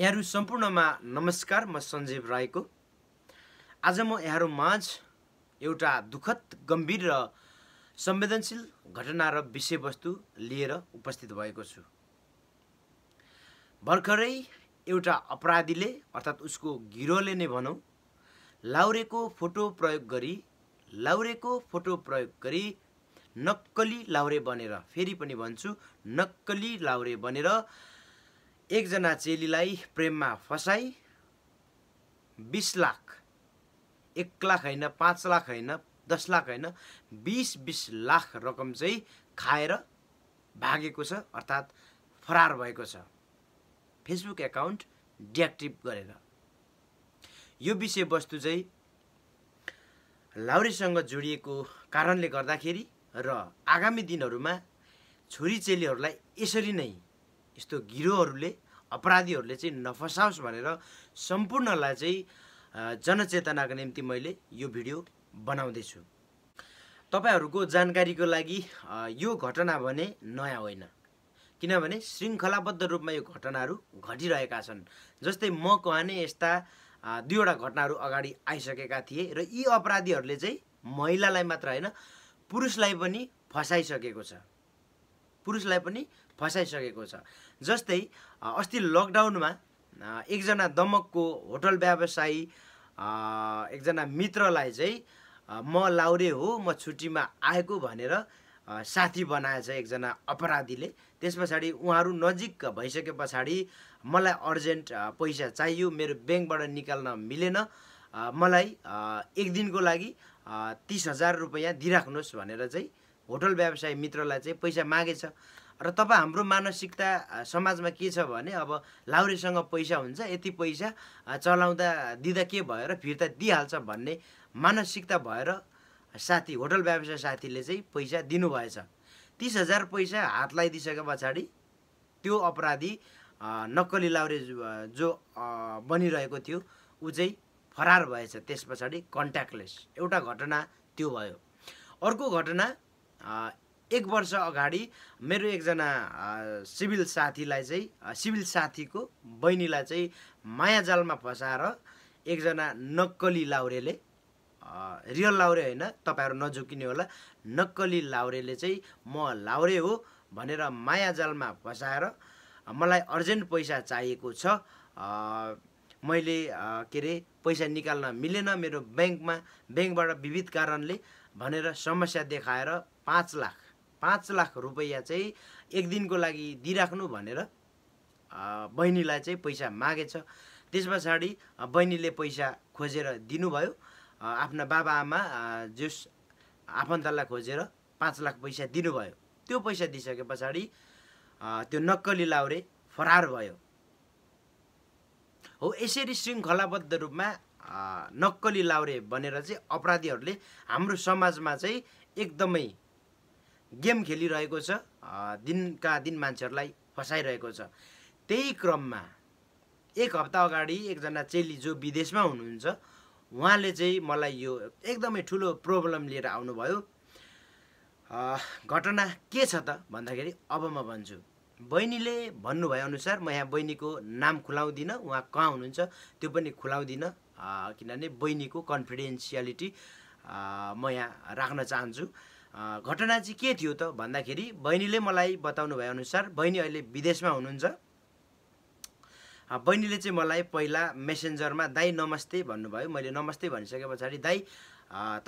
यहाँहरू सम्पूर्णमा नमस्कार म सञ्जीव राईको आज म यहाँहरू माझ एउटा दुःखद गम्भीर र संवेदनशील घटना र विषयवस्तु लिएर उपस्थित भएको छु भर्खरै एउटा अपराधीले अर्थात् उसको गिरोले नै भनौँ लाउरेको फोटो प्रयोग गरी लाउरेको फोटो प्रयोग गरी नक्कली लाउरे बनेर फेरि पनि भन्छु नक्कली लाउरे बनेर एकजना चेलीलाई प्रेममा फसाई बिस लाख एक लाख होइन पाँच लाख होइन दस लाख होइन बिस बिस लाख रकम चाहिँ खाएर भागेको छ अर्थात् फरार भएको छ फेसबुक एकाउन्ट डिएक्टिभ गरेर यो विषयवस्तु चाहिँ लाउरीसँग जोडिएको कारणले गर्दाखेरि र आगामी दिनहरूमा छोरी चेलीहरूलाई यसरी नै यस्तो गिरोहरूले अपराधीहरूले चाहिँ नफसाओस् भनेर सम्पूर्णलाई चाहिँ जनचेतनाको निम्ति मैले यो भिडियो बनाउँदैछु तपाईँहरूको जानकारीको लागि यो घटना भने नयाँ होइन किनभने श्रृङ्खलाबद्ध रूपमा यो घटनाहरू घटिरहेका छन् जस्तै म कहने यस्ता दुईवटा घटनाहरू अगाडि आइसकेका थिए र यी अपराधीहरूले चाहिँ महिलालाई मात्र होइन पुरुषलाई पनि फसाइसकेको छ पुरुषलाई पनि फसाइसकेको छ जस्तै अस्ति लकडाउनमा एकजना दमकको होटल व्यवसायी एकजना मित्रलाई चाहिँ म लाउरे हो म छुट्टीमा आएको भनेर साथी बनाएछ एकजना अपराधीले त्यस पछाडि उहाँहरू नजिक भइसके पछाडि मलाई अर्जेन्ट पैसा चाहियो मेरो ब्याङ्कबाट निकाल्न मिलेन मलाई एक दिनको लागि तिस हजार रुपियाँ दिइराख्नुहोस् भनेर चाहिँ होटल व्यवसाय मित्रलाई चाहिँ पैसा मागेछ र तपाईँ हाम्रो मानसिकता समाजमा के छ भने अब लाउरेसँग पैसा हुन्छ यति पैसा चलाउँदा दिँदा के भएर फिर्ता दिइहाल्छ भन्ने मानसिकता भएर साथी होटल व्यवसाय साथीले चाहिँ पैसा दिनुभएछ तिस हजार पैसा हात लगाइदिइसके पछाडि त्यो अपराधी नक्कली लाउरे जो बनिरहेको थियो ऊ चाहिँ फरार भएछ त्यस पछाडि कन्ट्याक्टलेस एउटा घटना त्यो भयो अर्को घटना एक वर्ष अगाडि मेरो एकजना सिभिल साथीलाई चाहिँ सिभिल साथीको बहिनीलाई चाहिँ मायाजालमा फसाएर एकजना नक्कली लाउरेले रियल लाउरे होइन तपाईँहरू नझुकिने होला नक्कली लाउरेले चाहिँ म लाउरे हो भनेर मायाजालमा फसाएर मलाई अर्जेन्ट पैसा चाहिएको छ मैले के अरे पैसा निकाल्न मिलेन मेरो ब्याङ्कमा ब्याङ्कबाट विविध कारणले भनेर समस्या देखाएर पाँच लाख पाँच लाख रुपैयाँ चाहिँ एक दिनको लागि दिइराख्नु भनेर बहिनीलाई चाहिँ पैसा मागेछ त्यस पछाडि बहिनीले पैसा खोजेर दिनुभयो आफ्ना बाबाआमा जस आफन्तलाई खोजेर पाँच लाख पैसा दिनुभयो त्यो पैसा दिइसके पछाडि त्यो नक्कली लाउरे फरार भयो हो यसरी श्रृङ्खलाबद्ध रूपमा नक्कली लाउरे भनेर चाहिँ अपराधीहरूले हाम्रो समाजमा चाहिँ एकदमै गेम खेलिरहेको छ दिनका दिन मान्छेहरूलाई फसाइरहेको छ त्यही क्रममा एक हप्ता अगाडि एकजना चेली जो विदेशमा हुनुहुन्छ उहाँले चाहिँ मलाई यो एकदमै ठुलो प्रब्लम लिएर आउनुभयो घटना के छ त भन्दाखेरि अब म भन्छु बहिनीले भन्नुभयो अनुसार म यहाँ बहिनीको नाम खुलाउँदिनँ उहाँ कहाँ हुनुहुन्छ त्यो पनि खुलाउँदिनँ किनभने बहिनीको कन्फिडेन्सियालिटी म यहाँ राख्न चाहन्छु घटना चाहिँ के थियो त भन्दाखेरि बहिनीले मलाई बताउनु भएअनुसार बहिनी अहिले विदेशमा हुनुहुन्छ बहिनीले चाहिँ मलाई पहिला मेसेन्जरमा दाई नमस्ते भन्नुभयो मैले नमस्ते भनिसके पछाडि दाई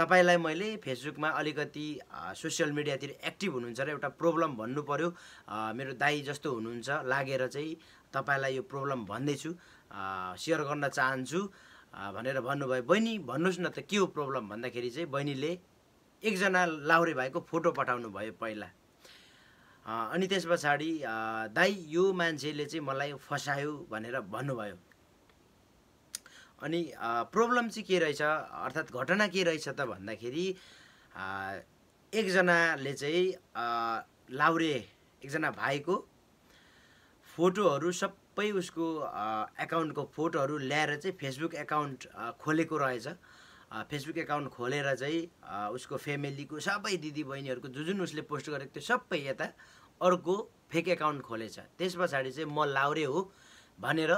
तपाईँलाई मैले फेसबुकमा अलिकति सोसियल मिडियातिर एक्टिभ हुनुहुन्छ र एउटा प्रब्लम भन्नु पऱ्यो मेरो दाई जस्तो हुनुहुन्छ लागेर चाहिँ तपाईँलाई यो प्रब्लम भन्दैछु सेयर गर्न चाहन्छु भनेर भन्नुभयो बहिनी भन्नुहोस् न त के हो प्रब्लम भन्दाखेरि चाहिँ बहिनीले एकजना लाउरे भाइको फोटो पठाउनु भयो पहिला अनि त्यस पछाडि दाई यो मान्छेले चाहिँ मलाई फसायो भनेर भन्नुभयो अनि प्रब्लम चाहिँ के रहेछ अर्थात् घटना के रहेछ त भन्दाखेरि एकजनाले चाहिँ लाउरे एकजना भाइको फोटोहरू सबै उसको एकाउन्टको फोटोहरू ल्याएर चाहिँ फेसबुक एकाउन्ट खोलेको रहेछ फेसबुक एकाउन्ट खोलेर चाहिँ उसको फेमिलीको सबै दिदीबहिनीहरूको जो जुन उसले पोस्ट गरेको थियो सबै यता अर्को फेक एकाउन्ट खोलेछ त्यस पछाडि चाहिँ म लाउरे हो भनेर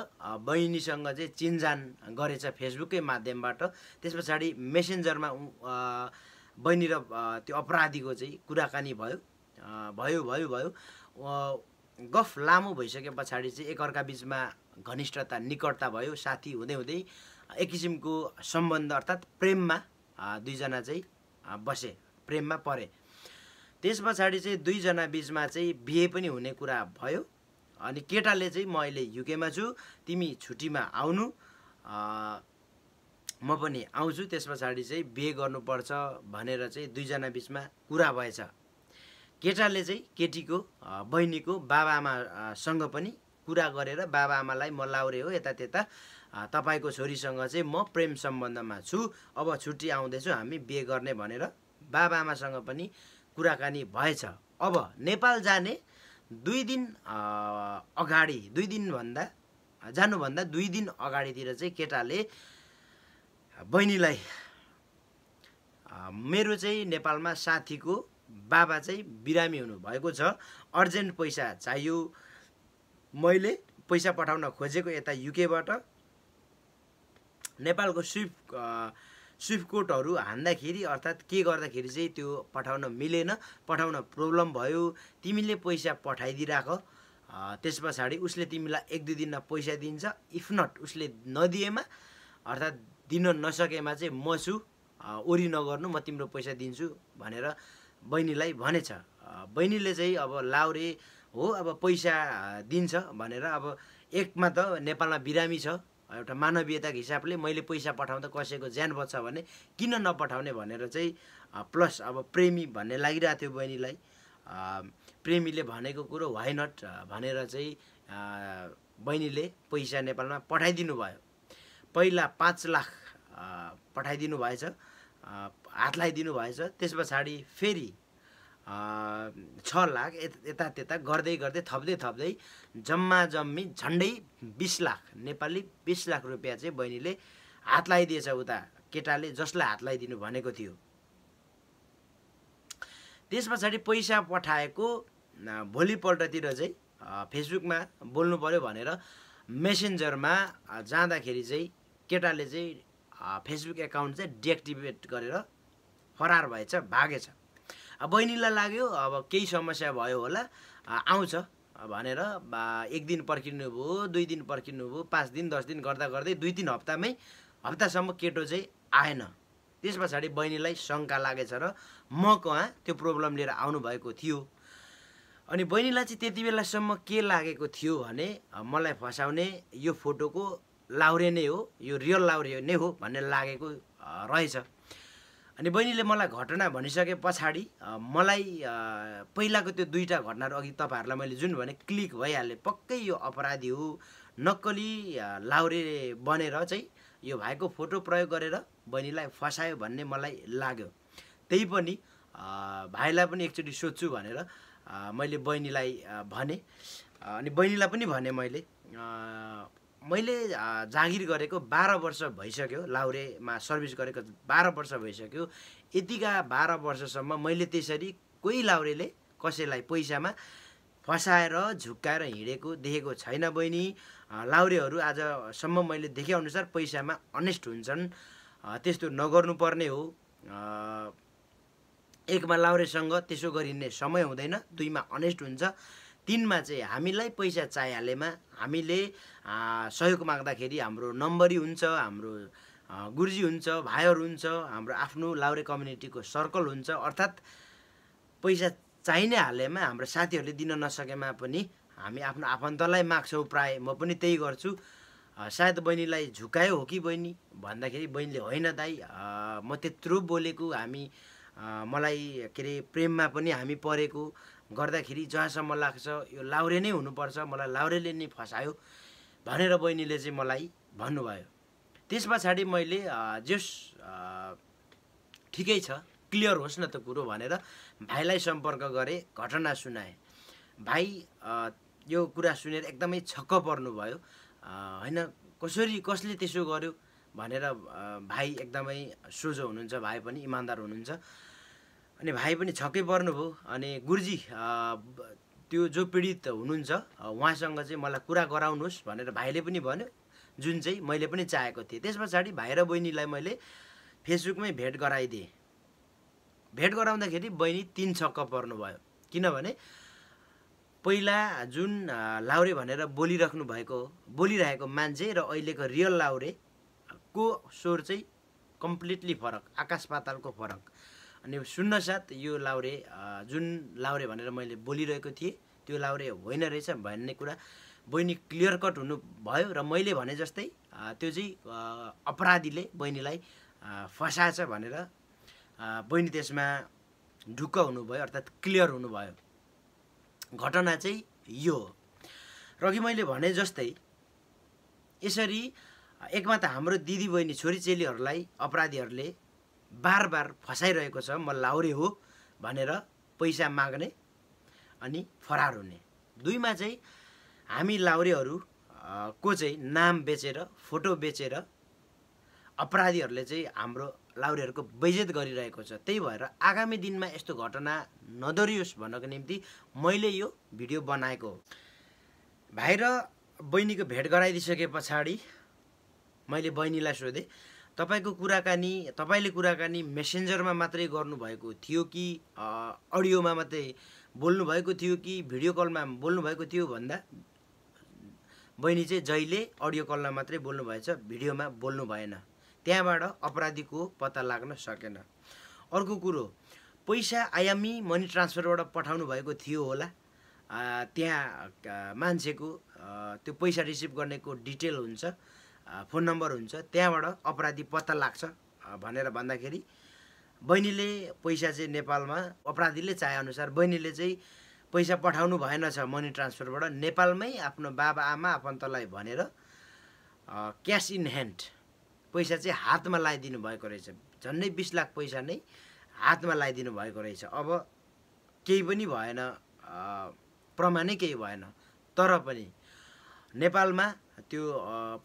बहिनीसँग चाहिँ चिन्जान गरेछ फेसबुकै माध्यमबाट त्यस पछाडि मेसेन्जरमा बहिनी र त्यो अपराधीको चाहिँ कुराकानी भयो भयो भयो भयो गफ लामो भइसके पछाडि चाहिँ एकअर्का बिचमा घनिष्ठता निकटता भयो साथी हुँदै हुँदै एक किसिमको सम्बन्ध अर्थात् प्रेममा दुईजना चाहिँ बसे प्रेममा परे त्यस पछाडि चाहिँ दुईजना बिचमा चाहिँ बिहे पनि हुने कुरा भयो अनि केटाले चाहिँ म अहिले युकेमा छु तिमी छुट्टीमा आउनु म पनि आउँछु त्यस पछाडि चाहिँ बिहे गर्नुपर्छ भनेर चाहिँ दुईजना बिचमा कुरा भएछ केटाले चाहिँ केटीको बहिनीको बाबाआमासँग पनि कुरा गरेर बाबाआमालाई म लाउरे हो यता त्यता तपाईँको छोरीसँग चाहिँ म प्रेम सम्बन्धमा छु अब छुट्टी आउँदैछु हामी बिहे गर्ने भनेर बाबाआमासँग पनि कुराकानी भएछ अब नेपाल जाने दुई दिन अगाडि दुई दिनभन्दा जानुभन्दा दुई दिन अगाडितिर चाहिँ केटाले बहिनीलाई मेरो चाहिँ नेपालमा साथीको बाबा चाहिँ बिरामी हुनुभएको छ अर्जेन्ट पैसा चाहियो मैले पैसा पठाउन खोजेको यता युकेबाट नेपालको स्विफ्ट स्विफ्ट कोडहरू हान्दाखेरि अर्थात् के गर्दाखेरि चाहिँ त्यो पठाउन मिलेन पठाउन प्रब्लम भयो तिमीले पैसा पठाइदिइराख त्यस पछाडि उसले तिमीलाई एक दुई दिनमा पैसा दिन्छ इफ नट उसले नदिएमा अर्थात् दिन नसकेमा चाहिँ म छु ओरी नगर्नु म तिम्रो पैसा दिन्छु भनेर बहिनीलाई भनेछ बहिनीले चाहिँ अब लाउरे हो अब पैसा दिन्छ भनेर अब एकमा त नेपालमा बिरामी छ एउटा मानवीयताको हिसाबले मैले पैसा पठाउँदा कसैको ज्यान बच्छ भने किन नपठाउने भनेर चाहिँ प्लस अब प्रेमी भन्ने लागिरहेको थियो बहिनीलाई प्रेमीले भनेको कुरो वाइ नट भनेर चाहिँ बहिनीले पैसा नेपालमा पठाइदिनु भयो पहिला पाँच लाख पठाइदिनु भएछ हात लगाइदिनु भएछ त्यस पछाडि फेरि छ लाख यता त्यता गर्दै गर्दै थप्दै थप्दै जम्मा जम्मी झन्डै बिस लाख नेपाली बिस लाख रुपियाँ चाहिँ बहिनीले हात लगाइदिएछ उता केटाले जसलाई हात लगाइदिनु भनेको थियो त्यस पछाडि पैसा पठाएको भोलिपल्टतिर चाहिँ फेसबुकमा बोल्नु पऱ्यो भनेर मेसेन्जरमा जाँदाखेरि चाहिँ केटाले चाहिँ फेसबुक एकाउन्ट चाहिँ डिएक्टिभेट गरेर फरार भएछ भागेछ बहिनीलाई लाग्यो अब केही समस्या भयो होला आउँछ भनेर एक दिन पर्खिनु भयो दुई दिन पर्खिनु भयो पाँच दिन दस दिन गर्दा गर्दै दुई तिन हप्तामै हप्तासम्म केटो चाहिँ आएन त्यस पछाडि बहिनीलाई शङ्का लागेछ र म कहाँ त्यो प्रब्लम लिएर आउनुभएको थियो अनि बहिनीलाई चाहिँ त्यति बेलासम्म के लागेको थियो भने मलाई फसाउने यो फोटोको लाउरे नै हो यो रियल लाउरे नै हो भन्ने लागेको रहेछ अनि बहिनीले मलाई घटना भनिसके पछाडि मलाई पहिलाको त्यो दुईवटा घटनाहरू अघि तपाईँहरूलाई मैले जुन भने क्लिक भइहालेँ पक्कै यो अपराधी हो नक्कली लाउरे बनेर चाहिँ यो भाइको फोटो प्रयोग गरेर बहिनीलाई फसायो भन्ने मलाई लाग्यो त्यही पनि भाइलाई पनि एकचोटि सोध्छु भनेर मैले बहिनीलाई भने अनि बहिनीलाई पनि भने मैले मैले जागिर गरेको बाह्र वर्ष भइसक्यो लाउरेमा सर्भिस गरेको बाह्र वर्ष भइसक्यो यतिका बाह्र वर्षसम्म मैले त्यसरी कोही लाउरेले कसैलाई पैसामा फसाएर झुक्काएर हिँडेको देखेको छैन बहिनी लाउरेहरू आजसम्म मैले देखेअनुसार पैसामा अनेस्ट हुन्छन् त्यस्तो नगर्नुपर्ने हो एकमा लाउरेसँग त्यसो गरिने समय हुँदैन दुईमा अनेस्ट हुन्छ तिनमा चाहिँ हामीलाई पैसा चाहिहालेमा हामीले सहयोग माग्दाखेरि हाम्रो नम्बरी हुन्छ हाम्रो गुरुजी हुन्छ भाइहरू हुन्छ हाम्रो आफ्नो लाउरे कम्युनिटीको सर्कल हुन्छ अर्थात् पैसा चाहिने हालेमा हाम्रो साथीहरूले दिन नसकेमा पनि हामी आफ्नो आफन्तलाई माग्छौँ प्राय म पनि त्यही गर्छु सायद बहिनीलाई झुकायो हो कि बहिनी भन्दाखेरि बहिनीले होइन दाई म त्यत्रो बोलेको हामी मलाई के अरे प्रेममा पनि हामी परेको गर्दाखेरि जहाँसम्म लाग्छ यो लाउरे नै हुनुपर्छ मलाई लाउरेले नै फसायो भनेर बहिनीले चाहिँ मलाई भन्नुभयो त्यस पछाडि मैले जेस ठिकै छ क्लियर होस् न त कुरो भनेर भाइलाई सम्पर्क गरेँ घटना सुनाएँ भाइ यो कुरा सुनेर एकदमै छक्क पर्नुभयो होइन कसरी कसले त्यसो गर्यो भनेर भाइ एकदमै सोझो हुनुहुन्छ भाइ पनि इमान्दार हुनुहुन्छ अनि भाइ पनि छक्कै पर्नुभयो अनि गुरुजी त्यो जो पीडित हुनुहुन्छ उहाँसँग चाहिँ मलाई कुरा गराउनुहोस् भनेर भाइले पनि भन्यो जुन चाहिँ मैले पनि चाहेको थिएँ त्यस पछाडि भाइ र बहिनीलाई मैले फेसबुकमै भेट गराइदिएँ भेट गराउँदाखेरि बहिनी तिन छक्क पर्नुभयो किनभने पहिला जुन लाउरे भनेर बोलिराख्नु भएको बोलिरहेको मान्छे र अहिलेको रियल लाउरे को स्वर चाहिँ कम्प्लिटली फरक आकाश पातालको फरक अनि सुन्नसाथ यो लाउरे जुन लाउरे भनेर मैले बोलिरहेको थिएँ त्यो लाउरे होइन रहेछ भन्ने कुरा बहिनी क्लियर कट हुनुभयो र मैले भने जस्तै त्यो चाहिँ अपराधीले बहिनीलाई फसाएछ भनेर बहिनी त्यसमा ढुक्क हुनुभयो अर्थात् क्लियर हुनुभयो घटना चाहिँ यो हो र कि मैले भने जस्तै यसरी एकमा त हाम्रो दिदीबहिनी छोरी चेलीहरूलाई अपराधीहरूले बार बार फसाइरहेको छ म लाउरे हो भनेर पैसा माग्ने अनि फरार हुने दुईमा चाहिँ हामी लाउरेहरू को चाहिँ नाम बेचेर फोटो बेचेर अपराधीहरूले चाहिँ हाम्रो लाउरेहरूको बेजेत गरिरहेको छ त्यही भएर आगामी दिनमा यस्तो घटना नदोरियोस् भन्नको निम्ति मैले यो भिडियो बनाएको हो भाइ र बहिनीको भेट गराइदिइसके पछाडि मैले बहिनीलाई सोधेँ तपाईँको कुराकानी तपाईँले कुराकानी मेसेन्जरमा मात्रै गर्नुभएको थियो कि अडियोमा मात्रै बोल्नुभएको थियो कि भिडियो कलमा बोल्नुभएको थियो भन्दा बहिनी चाहिँ जहिले अडियो कलमा मात्रै बोल्नुभएछ भिडियोमा बोल्नु भएन त्यहाँबाट अपराधीको पत्ता लाग्न सकेन अर्को कुरो पैसा आयामी मनी ट्रान्सफरबाट पठाउनु भएको थियो होला त्यहाँ मान्छेको त्यो पैसा रिसिभ गर्नेको डिटेल हुन्छ फोन नम्बर हुन्छ त्यहाँबाट अपराधी पत्ता लाग्छ भनेर भन्दाखेरि बहिनीले पैसा चाहिँ नेपालमा अपराधीले चाहेअनुसार बहिनीले चाहिँ पैसा पठाउनु भएनछ मनी ट्रान्सफरबाट नेपालमै आफ्नो बाबा आमा आफन्तलाई भनेर क्यास इन ह्यान्ड पैसा चाहिँ हातमा लगाइदिनु भएको रहेछ झन्डै बिस लाख पैसा नै हातमा लगाइदिनु भएको रहेछ अब केही पनि भएन प्रमाणै केही भएन तर पनि नेपालमा त्यो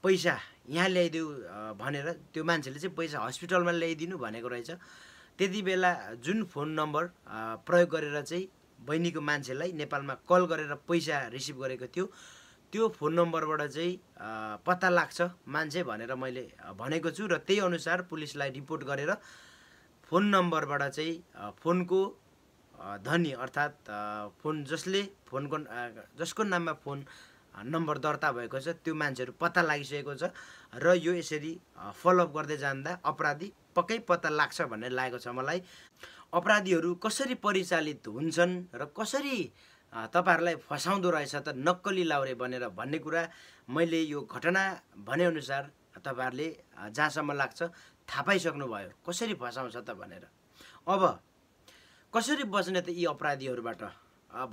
पैसा यहाँ ल्याइदेऊ भनेर त्यो मान्छेले चाहिँ पैसा हस्पिटलमा ल्याइदिनु भनेको रहेछ त्यति बेला जुन फोन नम्बर प्रयोग गरेर चाहिँ बहिनीको मान्छेलाई नेपालमा कल गरेर पैसा रिसिभ गरेको थियो त्यो फोन नम्बरबाट चाहिँ पत्ता लाग्छ मान्छे भनेर मैले भनेको छु र त्यही अनुसार पुलिसलाई रिपोर्ट गरेर फोन नम्बरबाट चाहिँ फोनको धनी अर्थात् फोन जसले फोनको जसको नाममा फोन नम्बर दर्ता भएको छ त्यो मान्छेहरू पत्ता लागिसकेको छ र यो यसरी फलोअप गर्दै जाँदा अपराधी पक्कै पत्ता लाग्छ भन्ने लागेको छ मलाई अपराधीहरू कसरी परिचालित हुन्छन् र कसरी तपाईँहरूलाई फसाउँदो रहेछ त नक्कली लाउरे भनेर भन्ने कुरा मैले यो घटना भनेअनुसार तपाईँहरूले जहाँसम्म लाग्छ थाहा पाइसक्नुभयो कसरी फसाउँछ त भनेर अब कसरी बच्ने त यी अपराधीहरूबाट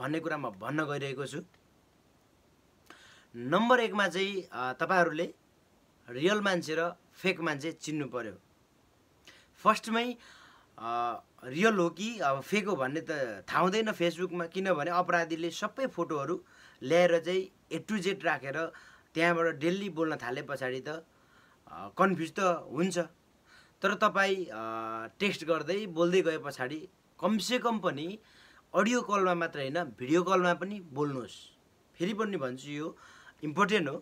भन्ने कुरा म भन्न गइरहेको छु नम्बर एकमा चाहिँ तपाईँहरूले रियल मान्छे र फेक मान्छे चिन्नु पऱ्यो फर्स्टमै रियल हो कि अब फेक हो भन्ने त थाहा हुँदैन फेसबुकमा किनभने अपराधीले सबै फोटोहरू ल्याएर चाहिँ ए टु जेड राखेर त्यहाँबाट डेली बोल्न थाले पछाडि त कन्फ्युज त हुन्छ तर तपाईँ टेक्स्ट गर्दै बोल्दै गए पछाडि कमसेकम पनि अडियो कलमा मात्र होइन भिडियो कलमा पनि बोल्नुहोस् फेरि पनि भन्छु यो इम्पोर्टेन्ट हो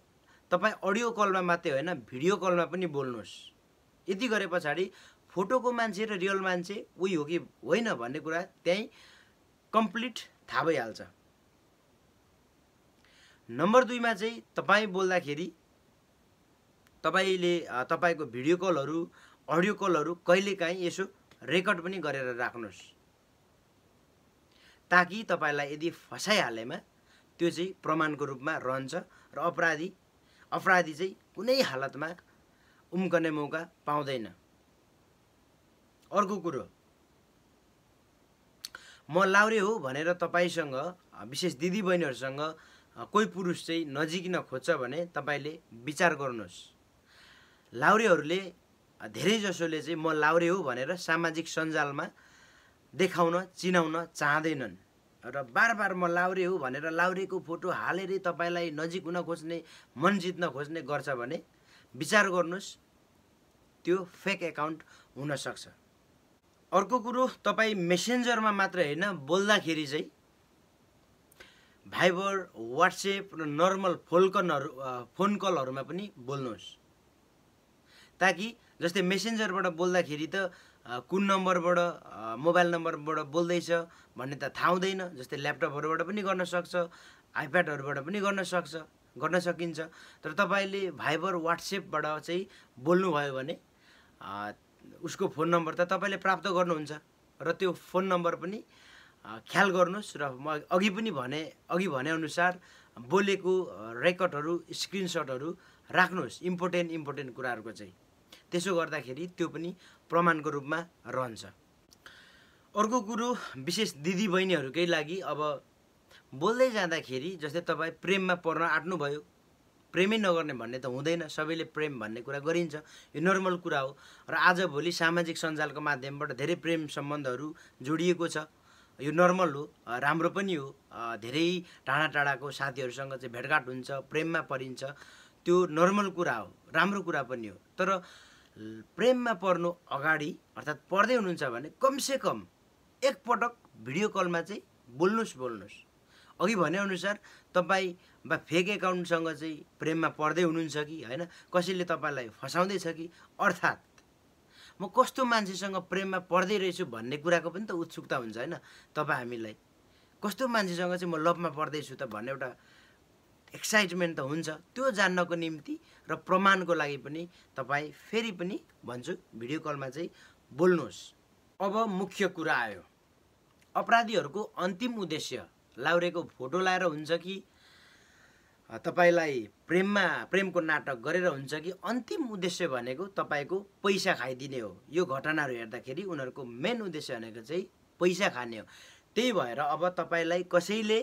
तपाईँ अडियो कलमा मात्रै होइन भिडियो कलमा पनि बोल्नुहोस् यति गरे पछाडि फोटोको मान्छे र रियल मान्छे उही हो कि होइन भन्ने कुरा त्यहीँ कम्प्लिट थाहा भइहाल्छ नम्बर दुईमा चाहिँ तपाईँ बोल्दाखेरि तपाईँले तपाईँको भिडियो कलहरू अडियो कलहरू कहिलेकाहीँ यसो रेकर्ड पनि गरेर राख्नुहोस् ताकि तपाईँलाई यदि फसाइहालेमा त्यो चाहिँ प्रमाणको रूपमा रहन्छ र अपराधी अपराधी चाहिँ कुनै हालतमा उम्कने मौका पाउँदैन अर्को कुरो म लाउरे हो भनेर तपाईँसँग विशेष दिदीबहिनीहरूसँग कोही पुरुष चाहिँ नजिकिन खोज्छ भने तपाईँले विचार गर्नुहोस् लाउरेहरूले धेरैजसोले चाहिँ म लाउरे हो भनेर सामाजिक सञ्जालमा देखाउन चिनाउन चाहँदैनन् र बार बार म लाउरे हो भनेर लाउरेको फोटो हालेरै तपाईँलाई नजिक हुन खोज्ने मन जित्न खोज्ने गर्छ भने विचार गर्नुहोस् त्यो फेक एकाउन्ट हुनसक्छ अर्को कुरो तपाईँ मेसेन्जरमा मात्र होइन बोल्दाखेरि चाहिँ भाइबर वाट्सएप र नर्मल फोन कलहरू फोन कलहरूमा पनि बोल्नुहोस् ताकि जस्तै मेसेन्जरबाट बोल्दाखेरि त कुन नम्बरबाट मोबाइल नम्बरबाट बोल्दैछ भन्ने त थाहा हुँदैन जस्तै ल्यापटपहरूबाट पनि गर्न सक्छ आइप्याडहरूबाट पनि गर्न सक्छ गर्न सकिन्छ तर तपाईँले भाइबर वाट्सएपबाट चाहिँ बोल्नुभयो भने उसको फोन नम्बर त तपाईँले प्राप्त गर्नुहुन्छ र त्यो फोन नम्बर पनि ख्याल गर्नुहोस् र म अघि पनि भने अघि भनेअनुसार बोलेको रेकर्डहरू स्क्रिनसटहरू राख्नुहोस् इम्पोर्टेन्ट इम्पोर्टेन्ट कुराहरूको चाहिँ त्यसो गर्दाखेरि त्यो पनि प्रमाणको रूपमा रहन्छ अर्को कुरो विशेष दिदीबहिनीहरूकै लागि अब बोल्दै जाँदाखेरि जस्तै तपाईँ प्रेममा पर्न आँट्नुभयो प्रेमै नगर्ने भन्ने त हुँदैन सबैले प्रेम भन्ने कुरा गरिन्छ यो नर्मल कुरा हो र आजभोलि सामाजिक सञ्जालको माध्यमबाट धेरै प्रेम सम्बन्धहरू जोडिएको छ यो नर्मल हो राम्रो पनि हो धेरै टाढा टाढाको साथीहरूसँग चाहिँ भेटघाट हुन्छ प्रेममा परिन्छ त्यो नर्मल कुरा हो राम्रो कुरा पनि हो तर प्रेममा पर्नु अगाडि अर्थात् पढ्दै हुनुहुन्छ भने कमसेकम कम, एकपटक भिडियो कलमा चाहिँ बोल्नुहोस् बोल्नुहोस् अघि भनेअनुसार तपाईँ बा फेक एकाउन्टसँग चाहिँ प्रेममा पढ्दै हुनुहुन्छ कि होइन कसैले तपाईँलाई फसाउँदैछ कि अर्थात् म कस्तो मान्छेसँग प्रेममा पढ्दै रहेछु भन्ने कुराको पनि त उत्सुकता हुन्छ होइन तपाईँ हामीलाई कस्तो मान्छेसँग चाहिँ म लभमा पढ्दैछु त भन्ने एउटा एक्साइटमेन्ट त हुन्छ त्यो जान्नको निम्ति र प्रमाणको लागि पनि तपाईँ फेरि पनि भन्छु भिडियो कलमा चाहिँ बोल्नुहोस् अब मुख्य कुरा आयो अपराधीहरूको अन्तिम उद्देश्य लाउरेको फोटो लाएर हुन्छ कि तपाईँलाई प्रेममा प्रेमको नाटक गरेर हुन्छ कि अन्तिम उद्देश्य भनेको तपाईँको पैसा खाइदिने हो यो घटनाहरू हेर्दाखेरि उनीहरूको मेन उद्देश्य भनेको चाहिँ पैसा खाने हो त्यही भएर अब तपाईँलाई कसैले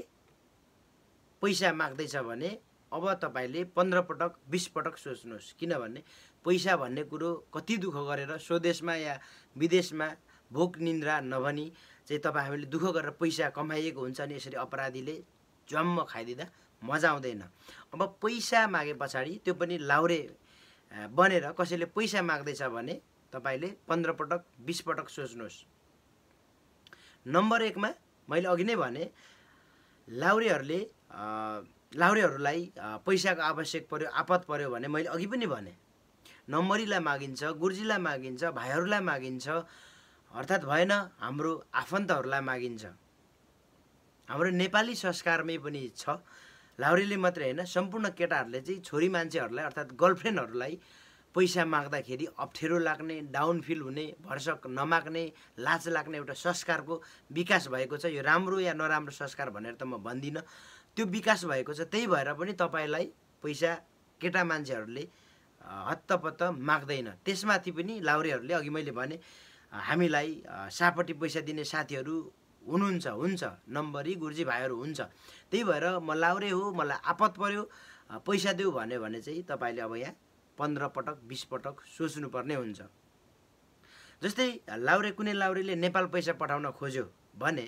पैसा माग्दैछ भने अब तपाईँले पन्ध्र पटक बिस पटक सोच्नुहोस् किनभने पैसा भन्ने कुरो कति दुःख गरेर स्वदेशमा या विदेशमा भोक निन्द्रा नभनी चाहिँ तपाईँ हामीले दुःख गरेर पैसा कमाइएको हुन्छ नि यसरी अपराधीले जम्म खाइदिँदा मजा आउँदैन अब पैसा मागे पछाडि त्यो पनि लाउरे बनेर कसैले पैसा माग्दैछ भने तपाईँले पन्ध्र पटक बिस पटक सोच्नुहोस् नम्बर एकमा मैले अघि नै भने लाउरेहरूले लाहुरेहरूलाई पैसाको आवश्यक पर्यो आपत पर्यो भने मैले अघि पनि भने नम्बरीलाई मागिन्छ गुर्जीलाई मागिन्छ भाइहरूलाई मागिन्छ अर्थात् भएन हाम्रो आफन्तहरूलाई मागिन्छ हाम्रो नेपाली संस्कारमै पनि छ लाहुरेले मात्रै होइन सम्पूर्ण केटाहरूले चाहिँ छोरी मान्छेहरूलाई अर्थात् गर्लफ्रेन्डहरूलाई पैसा माग्दाखेरि अप्ठ्यारो लाग्ने डाउन फिल हुने भर्सक नमाग्ने लाज लाग्ने एउटा संस्कारको विकास भएको छ यो राम्रो या नराम्रो संस्कार भनेर त म भन्दिनँ त्यो विकास भएको छ त्यही भएर पनि तपाईँलाई पैसा केटा मान्छेहरूले हत्तपत्त माग्दैन त्यसमाथि पनि लाउरेहरूले अघि मैले भने हामीलाई सापट्टि पैसा दिने साथीहरू हुनुहुन्छ हुन्छ नम्बरी गुर्जी भाइहरू हुन्छ त्यही भएर म लाउरे हो मलाई आपत पऱ्यो पैसा देऊ भन्यो भने चाहिँ तपाईँले अब यहाँ पन्ध्र पटक बिस पटक सोच्नुपर्ने हुन्छ जस्तै लाउरे कुनै लाउरेले नेपाल पैसा पठाउन खोज्यो भने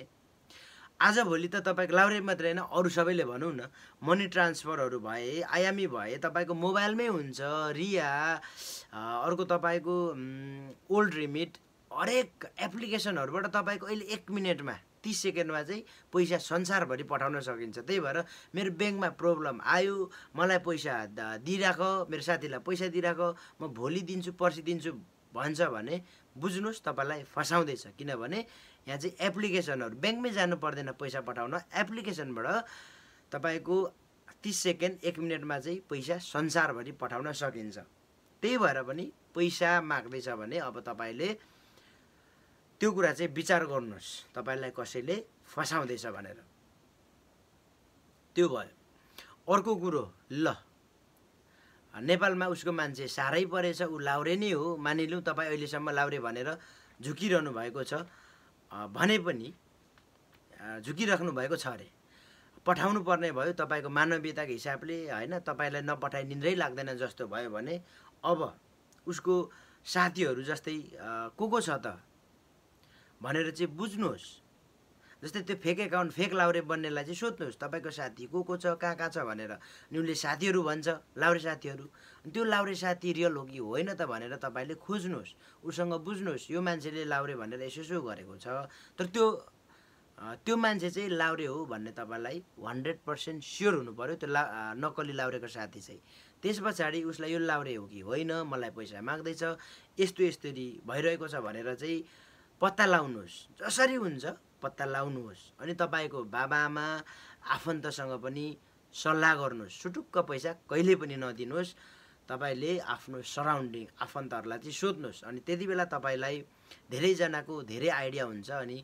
आजभोलि त तपाईँको लाउरे मात्रै होइन अरू सबैले भनौँ न मनी ट्रान्सफरहरू भए आयामी भए तपाईँको मोबाइलमै हुन्छ रिया अर्को तपाईँको ओल्ड रिमिट हरेक एप्लिकेसनहरूबाट तपाईँको अहिले एक मिनटमा तिस सेकेन्डमा चाहिँ पैसा संसारभरि पठाउन सकिन्छ त्यही भएर मेरो ब्याङ्कमा प्रब्लम आयो मलाई पैसा दिइराख मेरो साथीलाई पैसा दिइराख म भोलि दिन्छु पर्सि दिन्छु भन्छ भने बुझ्नुहोस् तपाईँलाई फसाउँदैछ किनभने यहाँ चाहिँ एप्लिकेसनहरू ब्याङ्कमै जानु पर्दैन पैसा पठाउन एप्लिकेसनबाट तपाईँको तिस सेकेन्ड एक मिनटमा चाहिँ पैसा संसारभरि पठाउन सकिन्छ त्यही भएर पनि पैसा माग्दैछ भने अब तपाईँले त्यो कुरा चाहिँ विचार गर्नुहोस् तपाईँलाई कसैले फसाउँदैछ भनेर त्यो भयो अर्को कुरो ल नेपालमा उसको मान्छे साह्रै परेछ ऊ लाउरे नै हो मानिलिउँ तपाईँ अहिलेसम्म लाउरे भनेर झुकिरहनु भएको छ भने पनि झुकिराख्नु भएको छ अरे पठाउनु पर्ने भयो तपाईँको मानवीयताको हिसाबले होइन तपाईँलाई नपठाइ निन्द्रै लाग्दैन जस्तो भयो भने अब उसको साथीहरू जस्तै को को छ त भनेर चाहिँ बुझ्नुहोस् जस्तै त्यो फेक एकाउन्ट फेक लाउरे बन्नेलाई चाहिँ सोध्नुहोस् तपाईँको साथी को को छ कहाँ कहाँ छ भनेर अनि उसले साथीहरू भन्छ लाउरे साथीहरू अनि त्यो लाउरे साथी रियल हो कि होइन त भनेर तपाईँले खोज्नुहोस् उसँग बुझ्नुहोस् यो मान्छेले लाउरे भनेर यसो यसो गरेको छ तर त्यो त्यो मान्छे चाहिँ लाउरे हो भन्ने तपाईँलाई हन्ड्रेड पर्सेन्ट स्योर हुनु पऱ्यो त्यो ला नक्कली लाउरेको साथी चाहिँ त्यस पछाडि उसलाई यो लाउरे हो कि होइन मलाई पैसा माग्दैछ यस्तो यस्तरी भइरहेको छ भनेर चाहिँ पत्ता लगाउनुहोस् जसरी हुन्छ पत्ता लाउनुहोस् अनि तपाईँको बाबाआमा आफन्तसँग पनि सल्लाह गर्नुहोस् सुटुक्क पैसा कहिले पनि नदिनुहोस् तपाईँले आफ्नो सराउन्डिङ आफन्तहरूलाई चाहिँ सोध्नुहोस् अनि त्यति बेला तपाईँलाई धेरैजनाको धेरै आइडिया हुन्छ अनि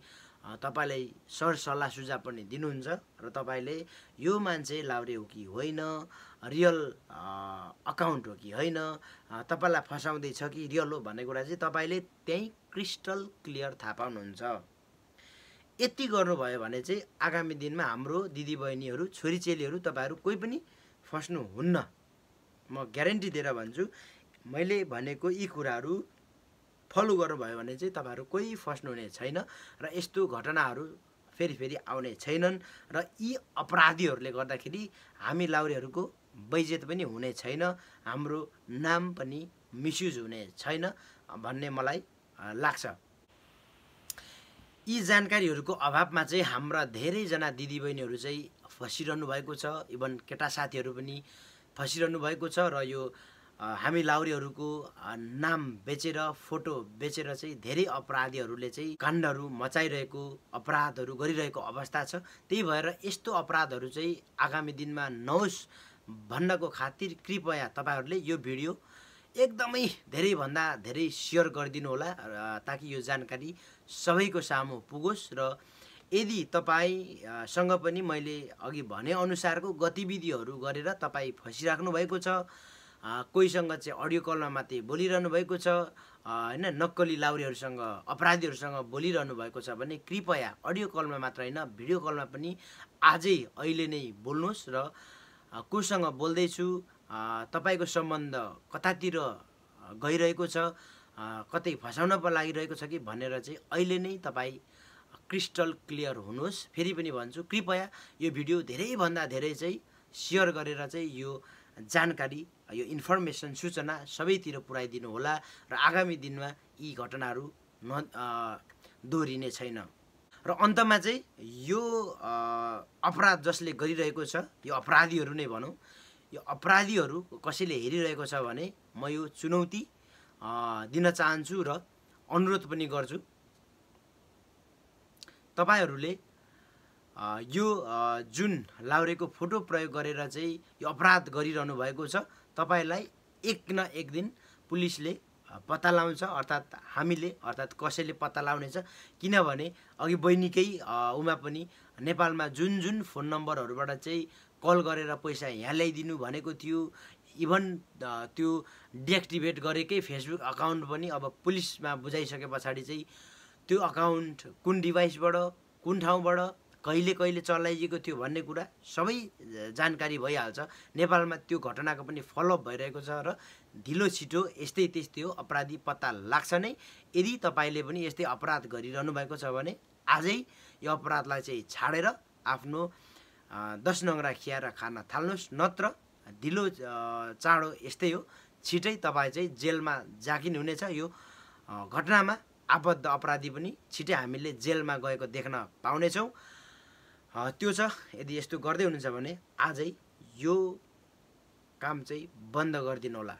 तपाईँलाई सर सल्लाह सुझाव पनि दिनुहुन्छ र तपाईँले यो मान्छे लाउरे हो कि होइन रियल अकाउन्ट हो कि होइन तपाईँलाई फसाउँदैछ कि रियल हो भन्ने कुरा चाहिँ तपाईँले त्यहीँ क्रिस्टल क्लियर थाहा पाउनुहुन्छ यति गर्नुभयो भने चाहिँ आगामी दिनमा हाम्रो दिदीबहिनीहरू चेलीहरू तपाईँहरू कोही पनि फस्नुहुन्न म ग्यारेन्टी दिएर भन्छु मैले भनेको यी कुराहरू फलो गर्नुभयो भने चाहिँ तपाईँहरू कोही फस्नु हुने छैन र यस्तो घटनाहरू फेरि फेरि आउने छैनन् र यी अपराधीहरूले गर्दाखेरि हामी लाउरेहरूको बैजेत पनि हुने छैन हाम्रो नाम पनि मिसयुज हुने छैन भन्ने मलाई लाग्छ यी जानकारीहरूको अभावमा चाहिँ हाम्रा धेरैजना दिदीबहिनीहरू चाहिँ फसिरहनु भएको छ इभन केटा साथीहरू पनि फसिरहनु भएको छ र यो हामी लाउरेहरूको नाम बेचेर फोटो बेचेर चाहिँ धेरै अपराधीहरूले चाहिँ काण्डहरू मचाइरहेको अपराधहरू गरिरहेको अवस्था छ त्यही भएर यस्तो अपराधहरू चाहिँ आगामी दिनमा नहोस् भन्नको खातिर कृपया तपाईँहरूले यो भिडियो एकदमै धेरैभन्दा धेरै सेयर गरिदिनु होला ताकि यो जानकारी सबैको सामु पुगोस् र यदि तपाईँसँग पनि मैले अघि भने अनुसारको गतिविधिहरू गरेर तपाईँ फसिराख्नु भएको छ कोहीसँग चाहिँ अडियो कलमा मात्रै बोलिरहनु भएको छ होइन नक्कली लाउरीहरूसँग अपराधीहरूसँग बोलिरहनु भएको छ भने कृपया अडियो कलमा मात्र होइन भिडियो कलमा पनि आजै अहिले नै बोल्नुहोस् र कोसँग बोल्दैछु तपाईँको सम्बन्ध कतातिर गइरहेको छ कतै फसाउन पो लागिरहेको छ कि भनेर चाहिँ अहिले नै तपाईँ क्रिस्टल क्लियर हुनुहोस् फेरि पनि भन्छु कृपया यो भिडियो धेरैभन्दा धेरै चाहिँ सेयर गरेर चाहिँ यो जानकारी यो इन्फर्मेसन सूचना सबैतिर पुऱ्याइदिनु होला र आगामी दिनमा यी घटनाहरू न दोहोरिने छैन र अन्तमा चाहिँ यो अपराध जसले गरिरहेको छ यो अपराधीहरू नै भनौँ यो अपराधीहरू कसैले हेरिरहेको छ भने म यो चुनौती दिन चाहन्छु र अनुरोध पनि गर्छु तपाईँहरूले यो जुन लाउरेको फोटो प्रयोग गरेर चाहिँ यो अपराध गरिरहनु भएको छ तपाईँलाई एक न एक दिन पुलिसले पत्ता लाउँछ अर्थात् हामीले अर्थात् कसैले पत्ता लाउनेछ किनभने अघि बहिनीकै उमा पनि नेपालमा जुन जुन फोन नम्बरहरूबाट चाहिँ कल गरेर पैसा यहाँ ल्याइदिनु भनेको थियो इभन त्यो डिएक्टिभेट गरेकै फेसबुक अकाउन्ट पनि अब पुलिसमा बुझाइसके पछाडि चाहिँ त्यो अकाउन्ट कुन डिभाइसबाट कुन ठाउँबाट कहिले कहिले चलाइएको थियो भन्ने कुरा सबै जानकारी भइहाल्छ नेपालमा त्यो घटनाको पनि फलोअप भइरहेको छ र ढिलो छिटो यस्तै त्यस्तै हो अपराधी पत्ता लाग्छ नै यदि तपाईँले पनि यस्तै अपराध गरिरहनु भएको छ भने आजै यो अपराधलाई चाहिँ छाडेर आफ्नो दस नङ्ग्रा खियाएर खान थाल्नुहोस् नत्र ढिलो चाँडो यस्तै हो छिटै तपाईँ चाहिँ जेलमा जाकिनु हुनेछ यो घटनामा आबद्ध अपराधी पनि छिटै हामीले जेलमा गएको देख्न पाउनेछौँ त्यो छ यदि यस्तो गर्दै हुनुहुन्छ भने आजै यो काम चाहिँ बन्द गरिदिनु होला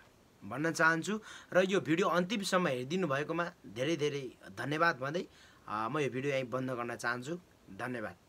भन्न चाहन्छु र यो भिडियो अन्तिमसम्म हेरिदिनु भएकोमा धेरै धेरै धन्यवाद भन्दै म यो भिडियो यहीँ बन्द गर्न चाहन्छु धन्यवाद